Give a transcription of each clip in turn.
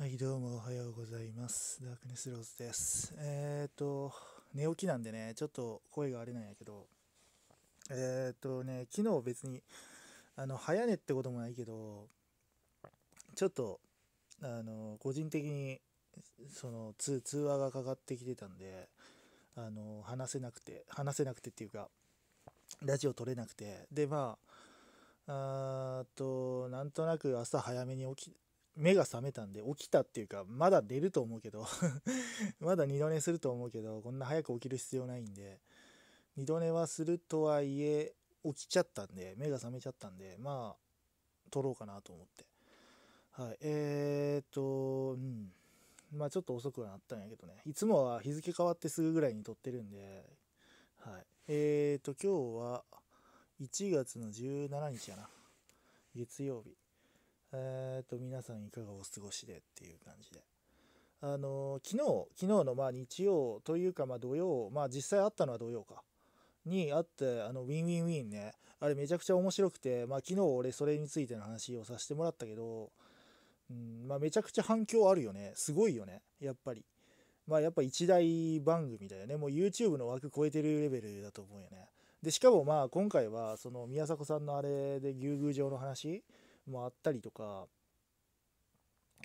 はい、どうもおはようございます。ダークネスローズです。えっ、ー、と、寝起きなんでね、ちょっと声が荒れないんやけど、えっ、ー、とね、昨日別に、あの、早寝ってこともないけど、ちょっと、あの、個人的に、その、通話がかかってきてたんで、あの、話せなくて、話せなくてっていうか、ラジオ撮れなくて、で、まあ、あーと、なんとなく朝早めに起き、目が覚めたんで起きたっていうかまだ出ると思うけど まだ二度寝すると思うけどこんな早く起きる必要ないんで二度寝はするとはいえ起きちゃったんで目が覚めちゃったんでまあ撮ろうかなと思ってはいえー、っとうんまあちょっと遅くはなったんやけどねいつもは日付変わってすぐぐらいに撮ってるんではいえー、っと今日は1月の17日やな月曜日えっ、と、皆さんいかがお過ごしでっていう感じで。あの昨日、昨日のまあ日曜というかまあ土曜、まあ実際あったのは土曜か。にあって、あの、ウィンウィンウィンね。あれめちゃくちゃ面白くて、まあ昨日俺それについての話をさせてもらったけど、うん、まあめちゃくちゃ反響あるよね。すごいよね。やっぱり。まあやっぱ一大番組だよね。もう YouTube の枠超えてるレベルだと思うよね。で、しかもまあ今回はその宮迫さんのあれで牛宮城の話もあったりとか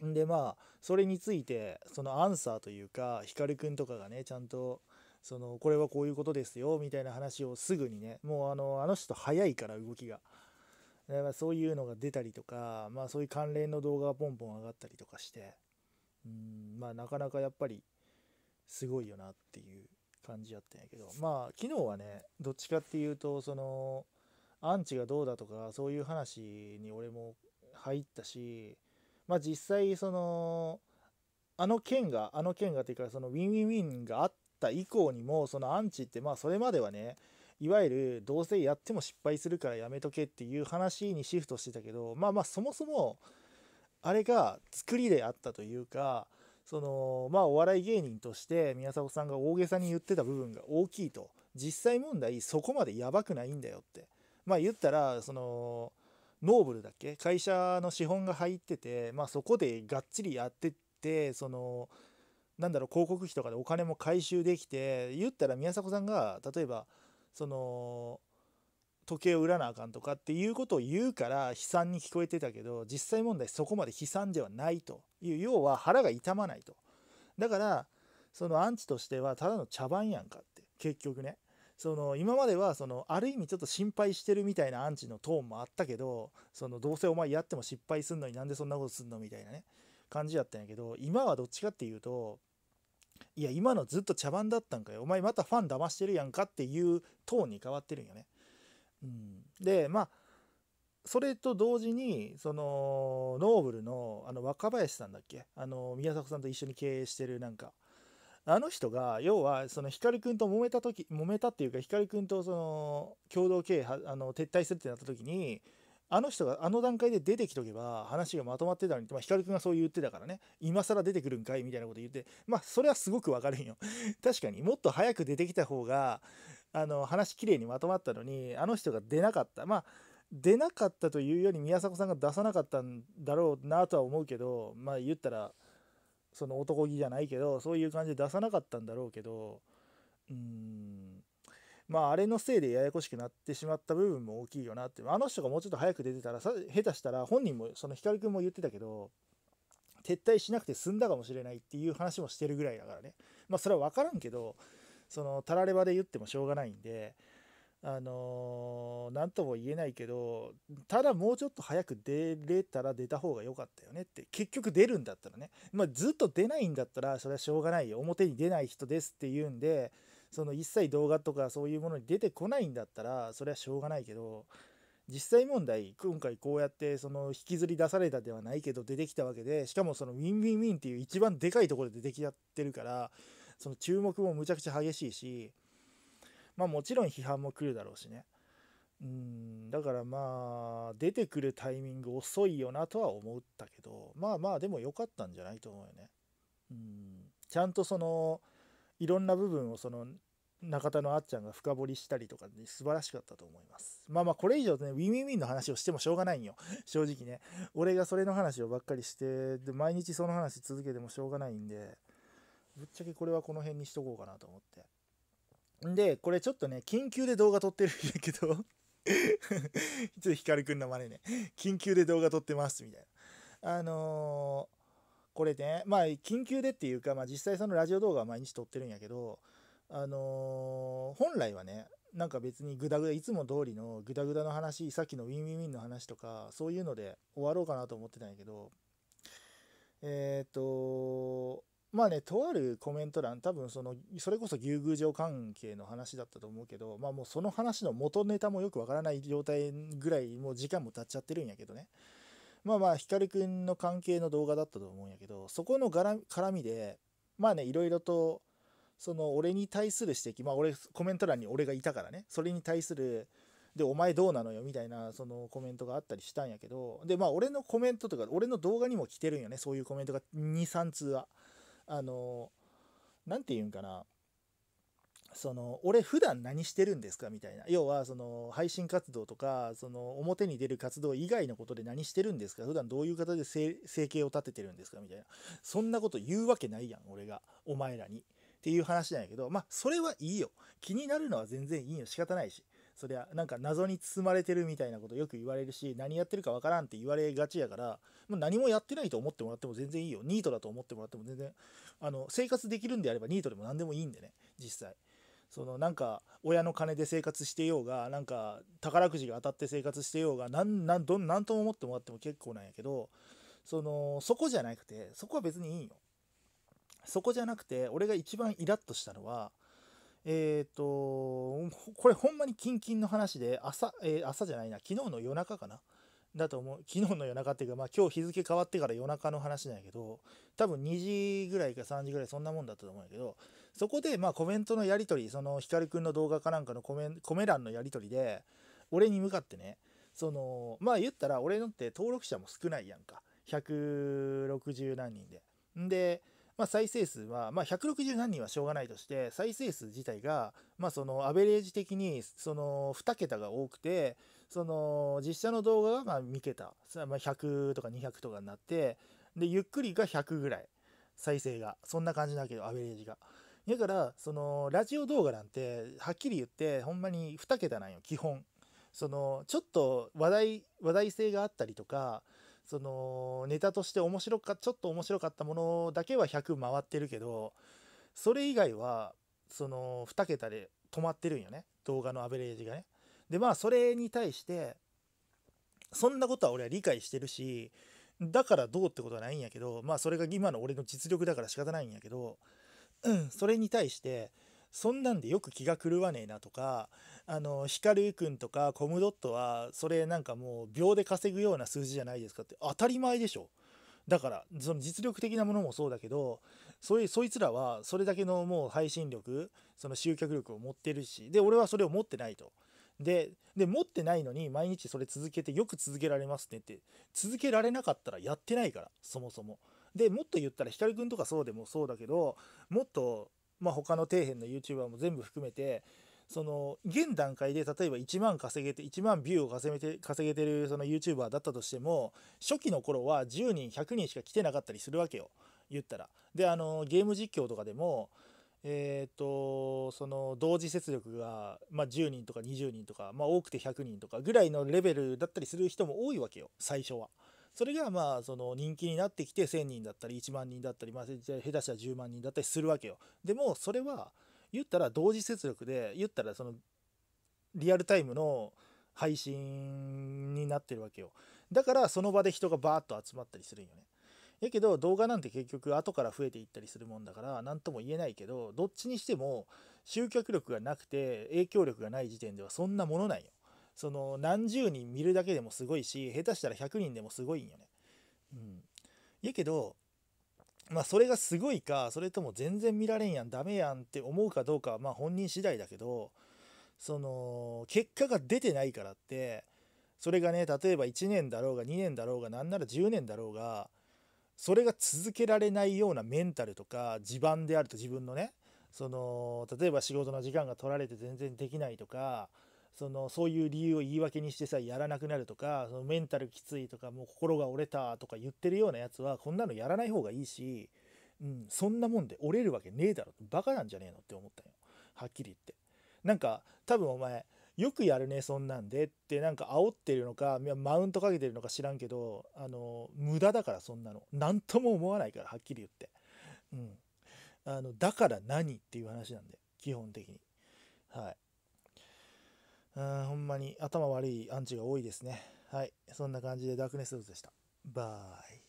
でまあそれについてそのアンサーというか光くんとかがねちゃんとそのこれはこういうことですよみたいな話をすぐにねもうあのあの人早いから動きが。だからそういうのが出たりとか、まあ、そういう関連の動画がポンポン上がったりとかしてうんまあなかなかやっぱりすごいよなっていう感じやったんやけどまあ昨日はねどっちかっていうとそのアンチがどうだとかそういう話に俺も入ったしまあ実際そのあの件があの件がっていうかそのウィンウィンウィンがあった以降にもそのアンチってまあそれまではねいわゆるどうせやっても失敗するからやめとけっていう話にシフトしてたけどまあまあそもそもあれが作りであったというかそのまあお笑い芸人として宮迫さんが大げさに言ってた部分が大きいと実際問題そこまでやばくないんだよってまあ言ったらそのノーブルだっけ会社の資本が入ってて、まあ、そこでがっちりやってってそのなんだろう広告費とかでお金も回収できて言ったら宮迫さんが例えばその時計を売らなあかんとかっていうことを言うから悲惨に聞こえてたけど実際問題そこまで悲惨ではないという要は腹が痛まないとだからそのアンチとしてはただの茶番やんかって結局ねその今まではそのある意味ちょっと心配してるみたいなアンチのトーンもあったけどそのどうせお前やっても失敗すんのになんでそんなことすんのみたいなね感じやったんやけど今はどっちかっていうといや今のずっと茶番だったんかよお前またファン騙してるやんかっていうトーンに変わってるんよね。うん、でまあそれと同時にそのノーブルのあの若林さんだっけあの宮迫さんと一緒に経営してるなんかあの人が要はその光くんと揉めた時揉めたっていうか光くんとその共同経営あの撤退するってなった時にあの人があの段階で出てきとけば話がまとまってたのに、まあ、光くんがそう言ってたからね今更出てくるんかいみたいなこと言ってまあそれはすごくわかるんよ 確かにもっと早く出てきた方があの話きれいにまとまったのにあの人が出なかったまあ出なかったというより宮迫さんが出さなかったんだろうなとは思うけどまあ言ったらその男気じゃないけどそういう感じで出さなかったんだろうけどうんまああれのせいでややこしくなってしまった部分も大きいよなってあの人がもうちょっと早く出てたらさ下手したら本人もその光くんも言ってたけど撤退しなくて済んだかもしれないっていう話もしてるぐらいだからねまあそれは分からんけどそのたらればで言ってもしょうがないんであの何、とも言えないけどただもうちょっと早く出れたら出た方が良かったよねって結局出るんだったらね、まあ、ずっと出ないんだったらそれはしょうがないよ表に出ない人ですって言うんでその一切動画とかそういうものに出てこないんだったらそれはしょうがないけど実際問題今回こうやってその引きずり出されたではないけど出てきたわけでしかもそのウィンウィンウィンっていう一番でかいところで出てきちゃってるからその注目もむちゃくちゃ激しいし。まあもちろん批判も来るだろうしねうんだからまあ出てくるタイミング遅いよなとは思ったけどまあまあでも良かったんじゃないと思うよねうんちゃんとそのいろんな部分をその中田のあっちゃんが深掘りしたりとかで素晴らしかったと思います。まあまあこれ以上ね、ウィンウィンウィンの話をしてもしょうがないんよ。正直ね。俺がそれの話をばっかりして、で、毎日その話続けてもしょうがないんで、ぶっちゃけこれはこの辺にしとこうかなと思って。で、これちょっとね、緊急で動画撮ってるんだけど ちょっとヒくんの真似ね、緊急で動画撮ってます、みたいな。あのー、これね、まあ、緊急でっていうか、まあ、実際そのラジオ動画は毎日撮ってるんやけど、あのー、本来はね、なんか別にグダグダ、いつも通りのグダグダの話、さっきのウィンウィンウィンの話とか、そういうので終わろうかなと思ってたんやけど、えっ、ー、と、まあね、とあるコメント欄、多分その、それこそ牛宮城関係の話だったと思うけど、まあもうその話の元ネタもよくわからない状態ぐらい、もう時間も経っちゃってるんやけどね。まあまあ、光くんの関係の動画だったと思うんやけど、そこの絡みで、まあね、いろいろと、その俺に対する指摘、まあ俺、コメント欄に俺がいたからね、それに対する、で、お前どうなのよみたいな、そのコメントがあったりしたんやけど、で、まあ俺のコメントとか、俺の動画にも来てるんよね、そういうコメントが2、3通は。あの何て言うんかなその俺普段何してるんですかみたいな要はその配信活動とかその表に出る活動以外のことで何してるんですか普段どういう方で生計を立ててるんですかみたいなそんなこと言うわけないやん俺がお前らにっていう話なんやけどまあそれはいいよ気になるのは全然いいよ仕方ないしそりゃなんか謎に包まれてるみたいなことよく言われるし何やってるかわからんって言われがちやからもう何もやってないと思ってもらっても全然いいよニートだと思ってもらっても全然あの生活できるんであればニートでも何でもいいんでね実際。そのなんか親の金で生活してようがなんか宝くじが当たって生活してようが何なんどんとも思ってもらっても結構なんやけどそのそこじゃなくてそこは別にいいよそこじゃなくて俺が一番イラッとしたのはえー、と、これほんまにキンキンの話で、朝、えー、朝じゃないな、昨日の夜中かな。だと思う。昨日の夜中っていうか、まあ今日日付変わってから夜中の話なんやけど、多分2時ぐらいか3時ぐらいそんなもんだったと思うんやけど、そこでまあコメントのやり取り、その光くんの動画かなんかのコメコメ欄のやり取りで、俺に向かってね、その、まあ言ったら俺のって登録者も少ないやんか。160何人で。んで、まあ、再生数は、まあ、160何人はしょうがないとして再生数自体が、まあ、そのアベレージ的にその2桁が多くてその実写の動画がまあ3桁、まあ、100とか200とかになってでゆっくりが100ぐらい再生がそんな感じだけどアベレージが。だからそのラジオ動画なんてはっきり言ってほんまに2桁なんよ基本。そのちょっと話題話題性があったりとかそのネタとして面白かちょっと面白かったものだけは100回ってるけどそれ以外はその2桁で止まってるんよね動画のアベレージがね。でまあそれに対してそんなことは俺は理解してるしだからどうってことはないんやけどまあそれが今の俺の実力だから仕方ないんやけど、うん、それに対してそんなんでよく気が狂わねえなとかあの光くんとかコムドットはそれなんかもう秒で稼ぐような数字じゃないですかって当たり前でしょだからその実力的なものもそうだけどそいそいつらはそれだけのもう配信力その集客力を持ってるしで俺はそれを持ってないと。でで持ってないのに毎日それ続けてよく続けられますねって続けられなかったらやってないからそもそも。でもっと言ったら光くんとかそうでもそうだけどもっと、まあ、他の底辺の YouTuber も全部含めてその現段階で例えば1万稼げて1万ビューを稼げて稼げてるその YouTuber だったとしても初期の頃は10人100人しか来てなかったりするわけよ言ったら。であのゲーム実況とかでもえーと、その同時接力が、まあ、10人とか20人とか、まあ、多くて100人とかぐらいのレベルだったりする人も多いわけよ最初は。それがまあその人気になってきて1000人だったり1万人だったり、まあ、下手したら10万人だったりするわけよ。でもそれは言ったら同時接力で言ったらそのリアルタイムの配信になってるわけよだからその場で人がバーッと集まったりするんよねやけど動画なんて結局後から増えていったりするもんだから何とも言えないけどどっちにしても集客力がなくて影響力がない時点ではそんなものないよその何十人見るだけでもすごいし下手したら100人でもすごいんよねうんやけどまあ、それがすごいかそれとも全然見られんやんダメやんって思うかどうかはまあ本人次第だけどその結果が出てないからってそれがね例えば1年だろうが2年だろうが何なら10年だろうがそれが続けられないようなメンタルとか地盤であると自分のねその例えば仕事の時間が取られて全然できないとかそのそういう理由を言い訳にしてさやらなくなるとかそのメンタルきついとかもう心が折れたとか言ってるようなやつはこんなのやらない方がいいし、うん、そんなもんで折れるわけねえだろバカなんじゃねえのって思ったよはっきり言って。なんか多分お前よくやるねそんなんでってなんか煽ってるのかマウントかけてるのか知らんけどあの無駄だからそんなの何とも思わないからはっきり言って、うん、あのだから何っていう話なんで基本的にはいうん、ほんまに頭悪いアンチが多いですね。はい。そんな感じでダークネスローズでした。バイ。